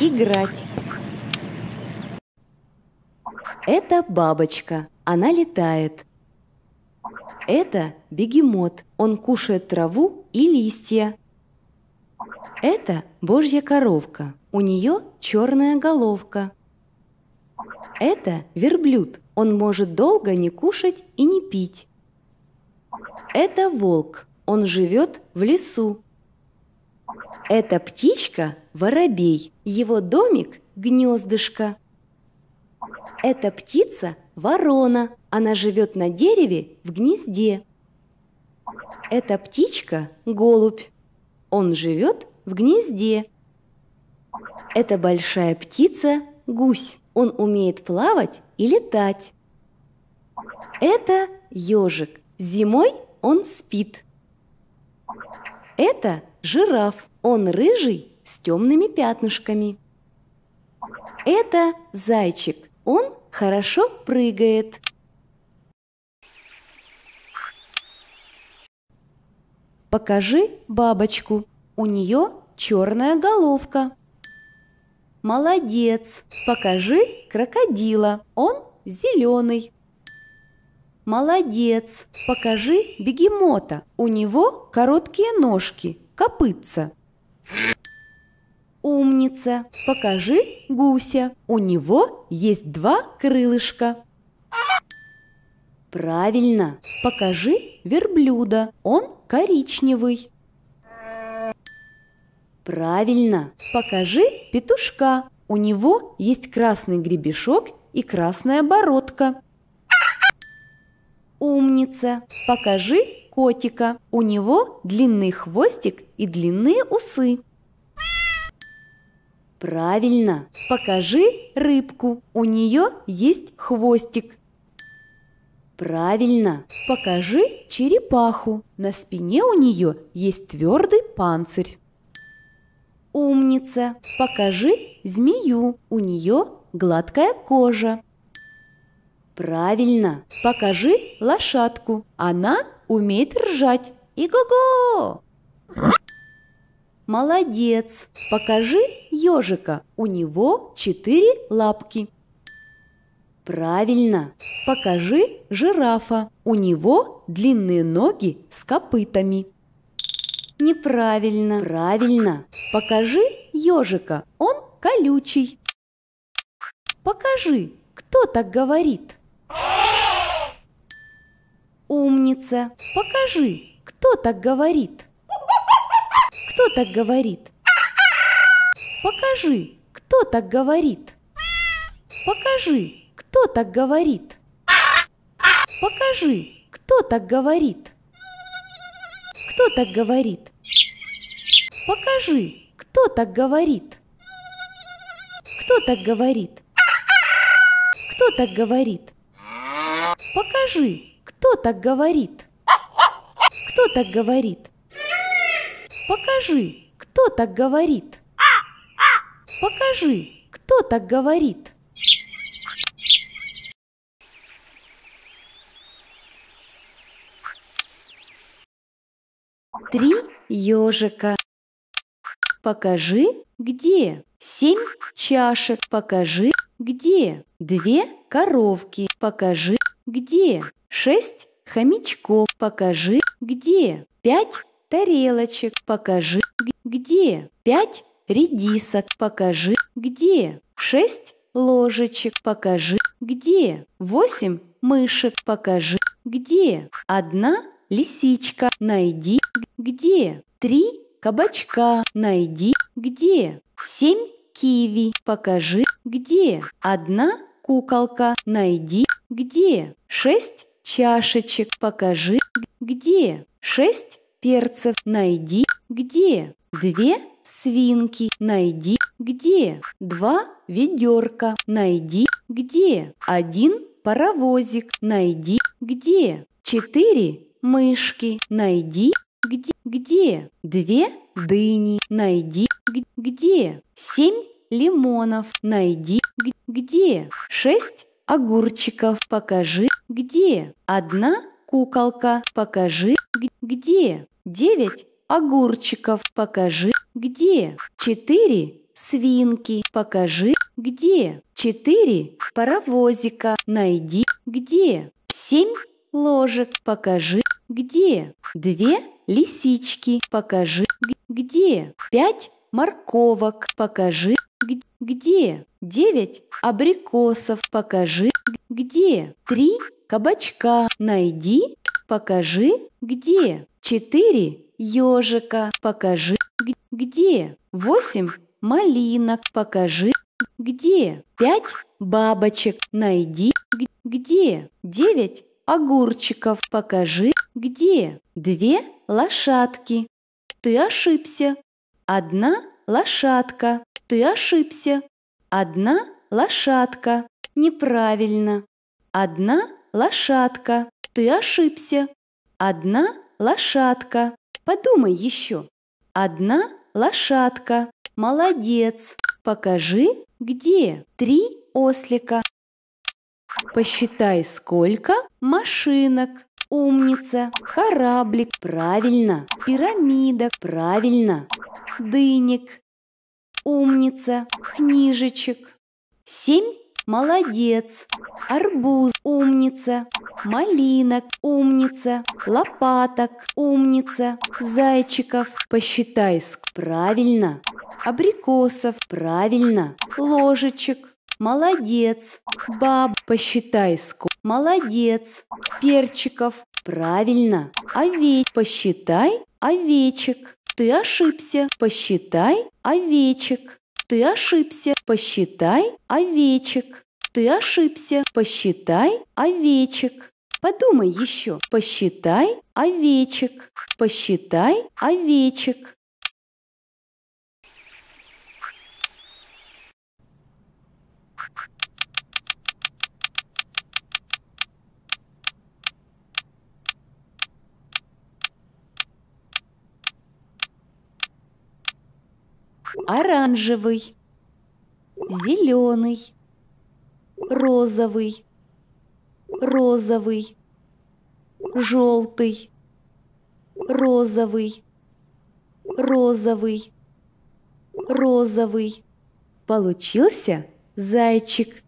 Играть. Это бабочка. Она летает. Это бегемот. Он кушает траву и листья. Это божья коровка. У нее черная головка. Это верблюд. Он может долго не кушать и не пить. Это волк. Он живет в лесу. Эта птичка – воробей, его домик – гнездышко. Эта птица – ворона, она живет на дереве в гнезде. Эта птичка – голубь, он живет в гнезде. Эта большая птица – гусь, он умеет плавать и летать. Это ежик, зимой он спит. Это Жираф. Он рыжий с темными пятнышками. Это зайчик. Он хорошо прыгает. Покажи бабочку. У нее черная головка. Молодец! Покажи крокодила. Он зеленый. Молодец! Покажи бегемота. У него короткие ножки копытца. Умница, покажи гуся. У него есть два крылышка. Правильно, покажи верблюда. Он коричневый. Правильно, покажи петушка. У него есть красный гребешок и красная бородка. Умница, покажи котика. У него длинный хвостик и длинные усы. Правильно! Покажи рыбку. У нее есть хвостик. Правильно! Покажи черепаху. На спине у нее есть твердый панцирь. Умница! Покажи змею. У нее гладкая кожа. Правильно! Покажи лошадку. Она умеет ржать. И-го-го! Молодец! Покажи ежика. У него четыре лапки. Правильно! Покажи жирафа. У него длинные ноги с копытами. Неправильно. Правильно. Покажи ежика. Он колючий. Покажи, кто так говорит. Умница. Покажи, кто так говорит. Кто так говорит? Покажи, кто так говорит. Покажи, кто так говорит. Покажи, кто так говорит. Кто так говорит? Покажи, кто так говорит. Кто так говорит? Кто так говорит? Покажи, кто так говорит? Кто так говорит? Покажи, кто так говорит? Покажи, кто так говорит? Три ежика. Покажи, где. Семь чашек. Покажи, где. Две коровки. Покажи, где? Шесть хомячков. Покажи. Где? Пять тарелочек. Покажи. Где? Пять редисок. Покажи. Где? Шесть ложечек. Покажи. Где? Восемь мышек. Покажи. Где? Одна лисичка. Найди. Где? Три кабачка. Найди. Где? Семь киви. Покажи. Где? Одна куколка, найди где. Шесть чашечек, покажи где. Шесть перцев, найди где. Две свинки, найди где. Два ведерка, найди где. Один паровозик, найди где. Четыре мышки, найди где. Где? Две дыни, найди где. Семь лимонов. Найди где? Шесть огурчиков. Покажи где? Одна куколка. Покажи где? Девять огурчиков. Покажи где? Четыре свинки. Покажи где? Четыре паровозика. Найди где? Семь ложек. Покажи где? Две лисички. Покажи где? Пять морковок. Покажи где девять абрикосов? Покажи. Где три кабачка? Найди. Покажи. Где четыре ежика? Покажи. Где восемь малинок? Покажи. Где пять бабочек? Найди. Где девять огурчиков? Покажи. Где две лошадки? Ты ошибся. Одна лошадка. Ты ошибся. Одна лошадка. Неправильно. Одна лошадка. Ты ошибся. Одна лошадка. Подумай еще. Одна лошадка. Молодец. Покажи, где три ослика. Посчитай, сколько машинок. Умница. Кораблик. Правильно. Пирамида. Правильно. Дыник умница, книжечек. Семь – молодец, арбуз, умница, малинок, умница, лопаток, умница, зайчиков, посчитай, правильно, абрикосов, правильно, ложечек, Молодец. Баб, посчитай ску. Молодец. Перчиков. Правильно. Овей, посчитай овечек. Ты ошибся, посчитай овечек. Ты ошибся, посчитай овечек. Ты ошибся, посчитай овечек. Подумай еще, посчитай овечек. Посчитай овечек. оранжевый, зеленый, розовый, розовый, желтый, розовый, розовый, розовый. Получился зайчик.